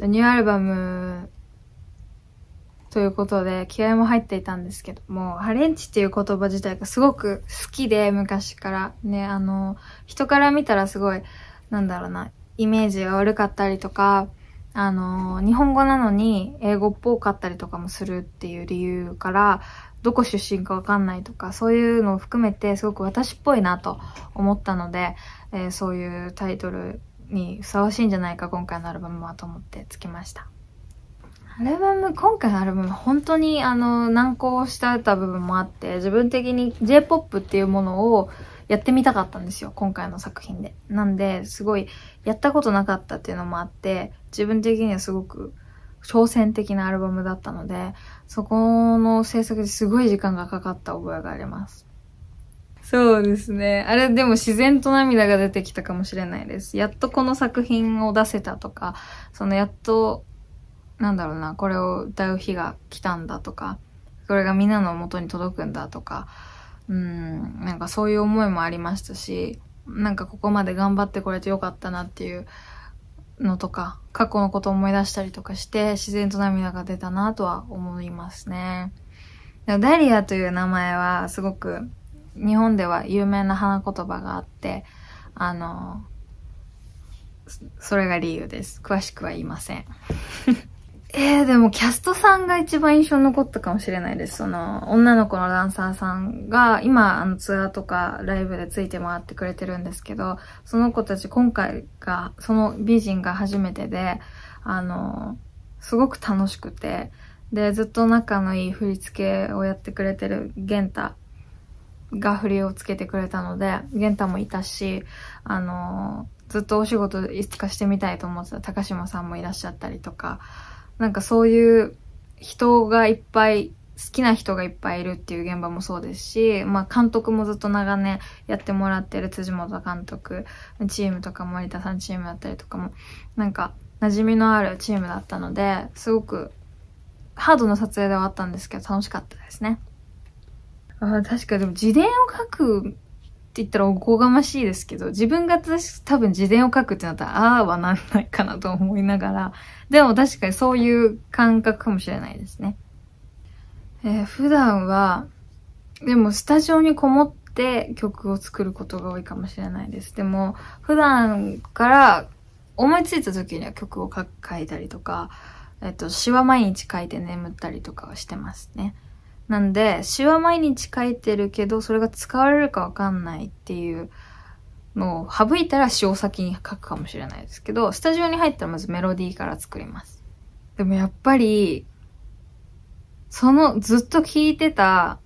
とニューアルバムということで気合も入っていたんですけどもハレンチっていう言葉自体がすごく好きで昔からねあの人から見たらすごいなんだろうなイメージが悪かったりとかあの日本語なのに英語っぽかったりとかもするっていう理由からどこ出身かわかんないとかそういうのを含めてすごく私っぽいなと思ったので、えー、そういうタイトルにふさわしいんじゃないか今回のアルバムはと思ってつけましたアルバム今回のアルバム本当にあの難航した部分もあって自分的に j p o p っていうものをやってみたかったんですよ今回の作品でなんですごいやったことなかったっていうのもあって自分的にはすごく挑戦的なアルバムだったのでそこの制作ですごい時間がかかった覚えがありますそうですね。あれ、でも自然と涙が出てきたかもしれないです。やっとこの作品を出せたとか、そのやっと、なんだろうな、これを歌う日が来たんだとか、これがみんなの元に届くんだとか、うん、なんかそういう思いもありましたし、なんかここまで頑張ってこれてよかったなっていうのとか、過去のことを思い出したりとかして、自然と涙が出たなとは思いますね。ダリアという名前はすごく日本では有名な花言葉があって、あの、それが理由です。詳しくは言いません。えー、でもキャストさんが一番印象に残ったかもしれないです。その、女の子のダンサーさんが、今、あの、ツアーとかライブでついて回ってくれてるんですけど、その子たち今回が、その美人が初めてで、あの、すごく楽しくて、で、ずっと仲のいい振り付けをやってくれてる玄太が振りをつけてくれたので、玄太もいたし、あのー、ずっとお仕事いつかしてみたいと思ってた高島さんもいらっしゃったりとか、なんかそういう人がいっぱい、好きな人がいっぱいいるっていう現場もそうですし、まあ監督もずっと長年やってもらってる辻元監督チームとか森田さんチームだったりとかも、なんか馴染みのあるチームだったので、すごくハードな撮影ではあったんですけど楽しかったですね。あ確かでも自伝を書くって言ったらおこがましいですけど、自分が多分自伝を書くってなったら、ああはなんないかなと思いながら、でも確かにそういう感覚かもしれないですね。えー、普段は、でもスタジオにこもって曲を作ることが多いかもしれないです。でも、普段から思いついた時には曲を書いたりとか、えっと、詩は毎日書いて眠ったりとかはしてますね。なんで、詩は毎日書いてるけど、それが使われるかわかんないっていうのを省いたら詩を先に書くかもしれないですけど、スタジオに入ったらまずメロディーから作ります。でもやっぱり、そのずっと聞いてた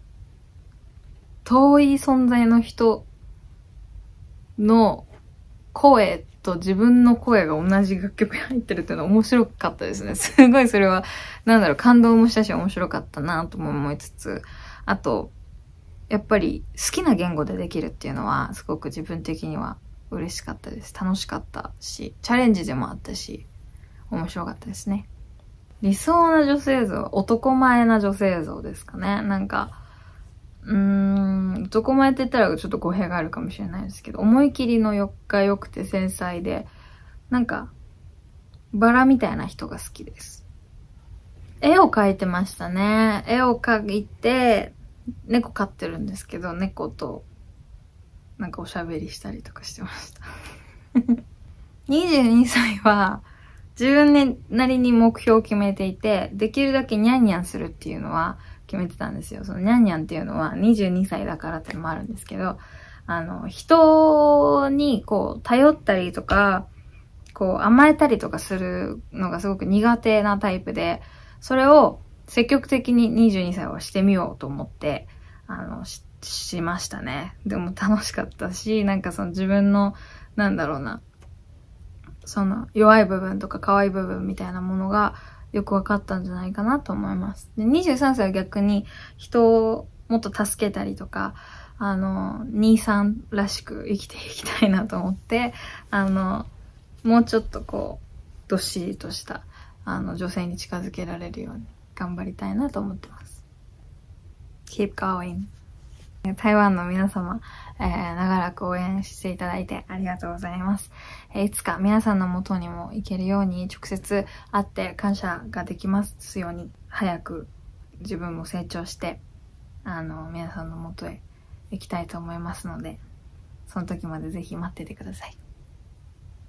遠い存在の人の声と自分の声が同じ楽曲に入ってるっていうのは面白かったですね。すごいそれは、なんだろう、感動もしたし面白かったなとも思いつつ、あと、やっぱり好きな言語でできるっていうのは、すごく自分的には嬉しかったです。楽しかったし、チャレンジでもあったし、面白かったですね。理想な女性像、男前な女性像ですかね。なんか、うーん、どこまでって言ったらちょっと語弊があるかもしれないですけど、思い切りの4日良くて繊細で、なんか、バラみたいな人が好きです。絵を描いてましたね。絵を描いて、猫飼ってるんですけど、猫と、なんかおしゃべりしたりとかしてました。22 歳は、自分なりに目標を決めていて、できるだけニャンニャンするっていうのは決めてたんですよ。そのニャンニャンっていうのは22歳だからっていうのもあるんですけど、あの、人にこう、頼ったりとか、こう、甘えたりとかするのがすごく苦手なタイプで、それを積極的に22歳はしてみようと思って、あの、しましたね。でも楽しかったし、なんかその自分の、なんだろうな、その弱い部分とか可愛い部分みたいなものがよく分かったんじゃないかなと思います。で23歳は逆に人をもっと助けたりとか、あの、兄さんらしく生きていきたいなと思って、あの、もうちょっとこう、どっしりとした、あの、女性に近づけられるように頑張りたいなと思ってます。Keep going. 台湾の皆様、えー、長らく応援していただいてありがとうございます。えー、いつか皆さんの元にも行けるように直接会って感謝ができますように、早く自分も成長して、あの、皆さんの元へ行きたいと思いますので、その時までぜひ待っててください。